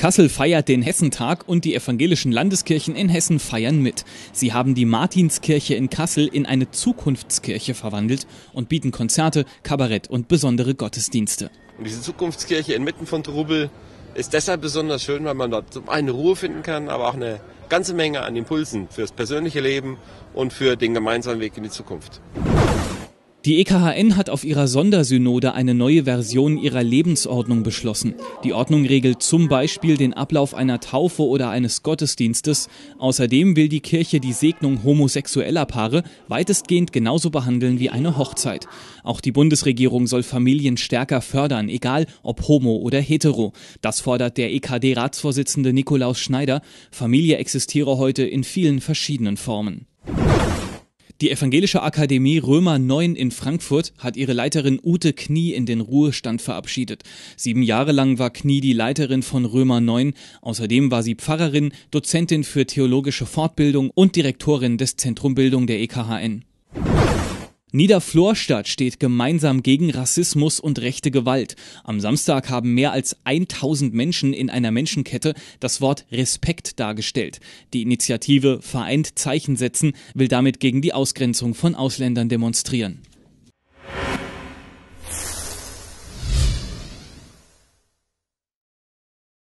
Kassel feiert den Hessentag und die evangelischen Landeskirchen in Hessen feiern mit. Sie haben die Martinskirche in Kassel in eine Zukunftskirche verwandelt und bieten Konzerte, Kabarett und besondere Gottesdienste. Und diese Zukunftskirche inmitten von Trubel ist deshalb besonders schön, weil man dort zum einen Ruhe finden kann, aber auch eine ganze Menge an Impulsen fürs persönliche Leben und für den gemeinsamen Weg in die Zukunft. Die EKHN hat auf ihrer Sondersynode eine neue Version ihrer Lebensordnung beschlossen. Die Ordnung regelt zum Beispiel den Ablauf einer Taufe oder eines Gottesdienstes. Außerdem will die Kirche die Segnung homosexueller Paare weitestgehend genauso behandeln wie eine Hochzeit. Auch die Bundesregierung soll Familien stärker fördern, egal ob homo oder hetero. Das fordert der EKD-Ratsvorsitzende Nikolaus Schneider. Familie existiere heute in vielen verschiedenen Formen. Die Evangelische Akademie Römer 9 in Frankfurt hat ihre Leiterin Ute Knie in den Ruhestand verabschiedet. Sieben Jahre lang war Knie die Leiterin von Römer 9. Außerdem war sie Pfarrerin, Dozentin für theologische Fortbildung und Direktorin des Zentrum Bildung der EKHN. Niederflorstadt steht gemeinsam gegen Rassismus und rechte Gewalt. Am Samstag haben mehr als 1000 Menschen in einer Menschenkette das Wort Respekt dargestellt. Die Initiative Vereint Zeichen setzen will damit gegen die Ausgrenzung von Ausländern demonstrieren.